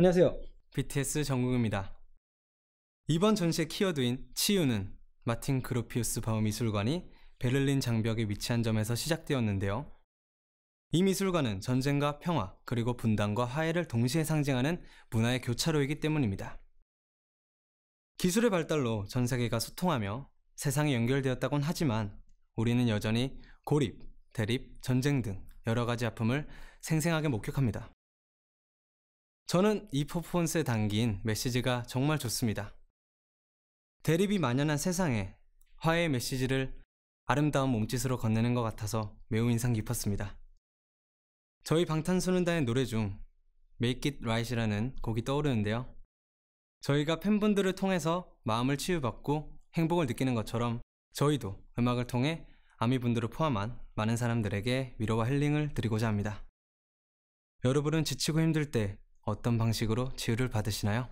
안녕하세요. BTS 정국입니다. 이번 전시의 키워드인 치유는 마틴 그로피우스 바우미술관이 베를린 장벽에 위치한 점에서 시작되었는데요. 이 미술관은 전쟁과 평화, 그리고 분단과 화해를 동시에 상징하는 문화의 교차로이기 때문입니다. 기술의 발달로 전 세계가 소통하며 세상이 연결되었다곤 하지만 우리는 여전히 고립, 대립, 전쟁 등 여러 가지 아픔을 생생하게 목격합니다. 저는 이 퍼포먼스에 담긴 메시지가 정말 좋습니다. 대립이 만연한 세상에 화해의 메시지를 아름다운 몸짓으로 건네는 것 같아서 매우 인상 깊었습니다. 저희 방탄소년단의 노래 중 Make It Right이라는 곡이 떠오르는데요. 저희가 팬분들을 통해서 마음을 치유받고 행복을 느끼는 것처럼 저희도 음악을 통해 아미분들을 포함한 많은 사람들에게 위로와 힐링을 드리고자 합니다. 여러분은 지치고 힘들 때 어떤 방식으로 치유를 받으시나요?